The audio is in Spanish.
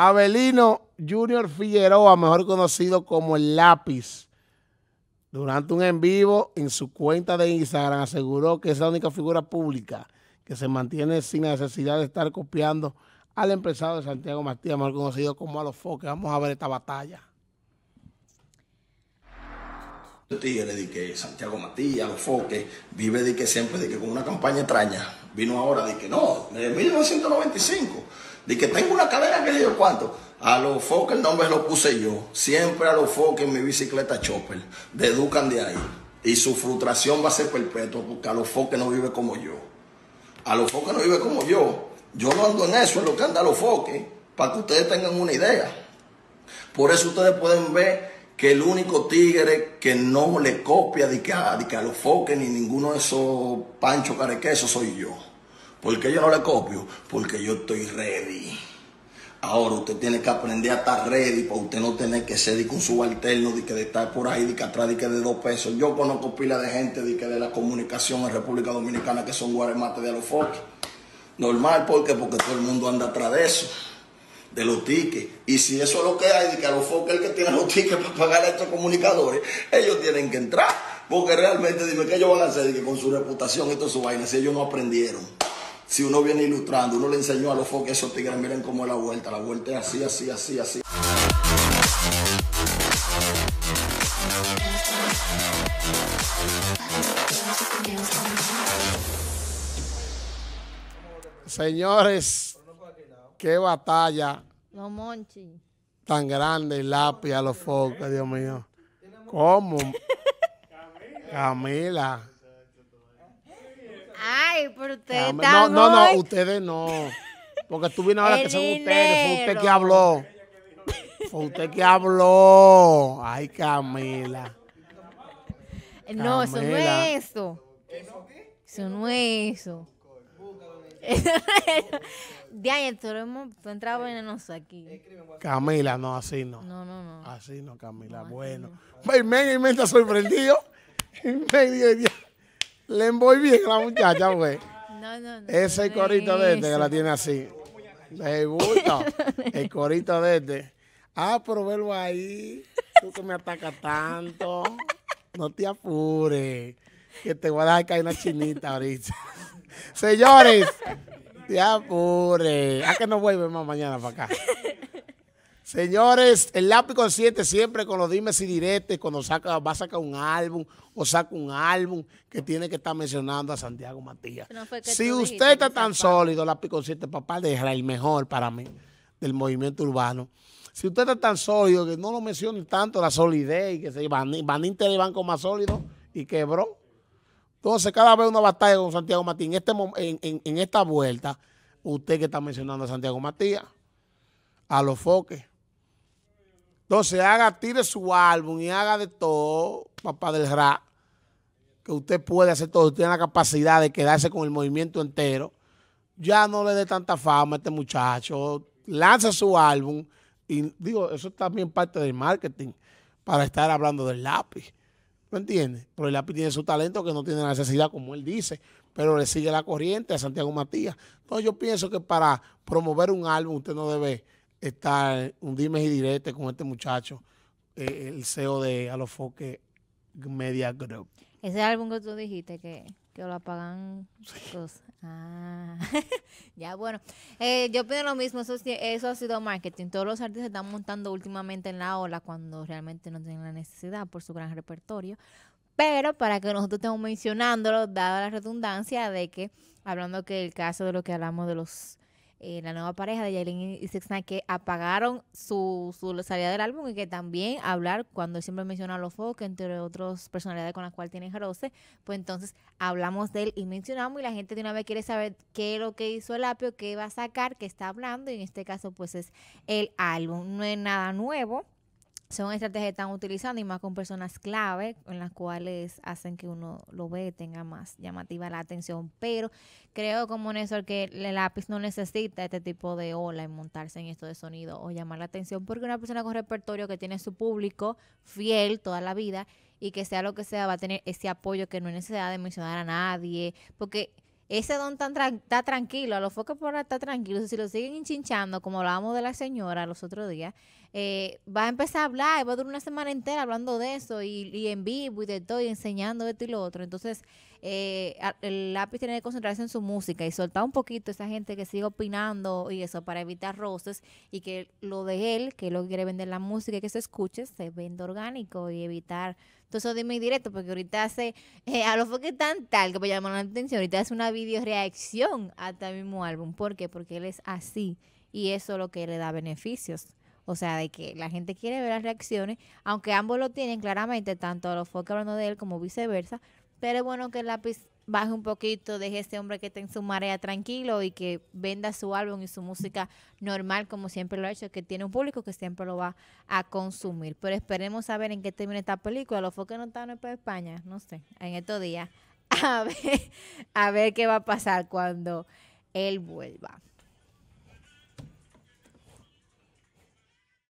Abelino Junior Figueroa, mejor conocido como el lápiz, durante un en vivo en su cuenta de Instagram aseguró que es la única figura pública que se mantiene sin necesidad de estar copiando al empresario de Santiago Matías, mejor conocido como a los foques. Vamos a ver esta batalla. tigre de que Santiago Matías, los foques, vive de que siempre de que con una campaña extraña. Vino ahora de que no, desde 1995 de que tengo una cadena que digo cuánto. A los foques el nombre lo puse yo. Siempre a los foques en mi bicicleta chopper. De Deducan de ahí. Y su frustración va a ser perpetua porque a los foques no vive como yo. A los foques no vive como yo. Yo no ando en eso, es lo que anda a los foques. Para que ustedes tengan una idea. Por eso ustedes pueden ver que el único tigre que no le copia de que, de que a los foques ni ninguno de esos panchos carequesos soy yo. ¿Por yo no le copio? Porque yo estoy ready. Ahora usted tiene que aprender a estar ready para usted no tener que ser de un subalterno, de que de estar por ahí, de que atrás, de que de dos pesos. Yo conozco pila de gente de que de la comunicación en República Dominicana que son guaremates de Alofoque Normal, ¿por Porque todo el mundo anda atrás de eso, de los tickets. Y si eso es lo que hay, de que Alofoque los el que tiene los tickets para pagar a estos comunicadores, ellos tienen que entrar. Porque realmente, dime, ¿qué ellos van a hacer? que con su reputación, esto es su vaina, si ellos no aprendieron si uno viene ilustrando, uno le enseñó a los foques esos tigres, miren cómo es la vuelta, la vuelta es así, así, así, así. Señores, qué batalla. Los monchi. Tan grande el lápiz a los foques, Dios mío. ¿Cómo? Camila. Ay, pero ustedes No, no, no, ustedes no. Porque tú vienes ahora que son ustedes. Fue usted que habló. Fue usted que habló. Ay, Camila. No, eso no es eso. Eso no es eso. Diana, tú, tú entrabas en aquí. Camila, no, así no. No, no, no. Así no, Camila. bueno. No. Me, sorprendido. Le envoy bien a la muchacha, güey. Pues. No, no, no. Ese corito de este que la tiene así. Me gusta. El corito de este. Ah, pero vuelvo ahí. Tú que me atacas tanto. No te apures. Que te voy a dejar caer una chinita ahorita. Señores, te apures. ¿A ah, que no vuelve más mañana para acá? Señores, el lápiz consciente siempre con los dimes y diretes, cuando saca, va a sacar un álbum o saca un álbum que tiene que estar mencionando a Santiago Matías. si usted está tan sólido, lápiz consciente, papá de Israel, mejor para mí, del movimiento urbano. Si usted está tan sólido, que no lo mencione tanto, la solidez y que se van, a Inter el banco más sólido y quebró. Entonces, cada vez una batalla con Santiago Matías. este, en esta vuelta, usted que está mencionando a Santiago Matías, a los foques entonces, haga, tire su álbum y haga de todo, papá del rap, que usted puede hacer todo, tiene la capacidad de quedarse con el movimiento entero. Ya no le dé tanta fama a este muchacho, lanza su álbum y digo, eso también parte del marketing para estar hablando del lápiz. ¿Me entiendes? Pero el lápiz tiene su talento que no tiene necesidad, como él dice, pero le sigue la corriente a Santiago Matías. Entonces yo pienso que para promover un álbum usted no debe estar un dime y direte con este muchacho, eh, el CEO de Alofoque Media Group. Ese álbum que tú dijiste que, que lo apagan. Ah, ya bueno. Eh, yo pienso lo mismo, eso, eso ha sido marketing. Todos los artistas están montando últimamente en la ola cuando realmente no tienen la necesidad por su gran repertorio. Pero para que nosotros estemos mencionándolo, dada la redundancia de que, hablando que el caso de lo que hablamos de los eh, la nueva pareja de Yailin y Sexna que apagaron su, su, salida del álbum y que también hablar, cuando siempre menciona a los Fox, entre otras personalidades con las cuales tiene Jarose, pues entonces hablamos de él y mencionamos y la gente de una vez quiere saber qué es lo que hizo el apio, qué va a sacar, qué está hablando y en este caso pues es el álbum. No es nada nuevo son estrategias que están utilizando y más con personas clave en las cuales hacen que uno lo ve, tenga más llamativa la atención. Pero creo como en eso que el lápiz no necesita este tipo de ola en montarse en esto de sonido o llamar la atención porque una persona con repertorio que tiene su público fiel toda la vida y que sea lo que sea va a tener ese apoyo que no es necesidad de mencionar a nadie porque... Ese don está tranquilo, a los focos por ahora está tranquilo. Si lo siguen hinchinchando, como hablábamos de la señora los otros días, eh, va a empezar a hablar, va a durar una semana entera hablando de eso y, en vivo y de todo y enseñando esto y lo otro. Entonces, eh, el lápiz tiene que concentrarse en su música y soltar un poquito esa gente que sigue opinando y eso para evitar roces y que lo de él, que lo quiere vender la música y que se escuche, se venda orgánico y evitar entonces dime directo, porque ahorita hace, eh, a lo que tan tal que me llamar la atención, ahorita hace una video reacción a tal mismo álbum. ¿Por qué? Porque él es así y eso es lo que le da beneficios. O sea, de que la gente quiere ver las reacciones, aunque ambos lo tienen claramente, tanto a los foques hablando de él como viceversa. Pero es bueno que el lápiz baje un poquito, deje a este hombre que está en su marea tranquilo y que venda su álbum y su música normal como siempre lo ha hecho, que tiene un público que siempre lo va a consumir. Pero esperemos a ver en qué termina esta película. Los foques no están en España, no sé, en estos días. A ver, a ver qué va a pasar cuando él vuelva.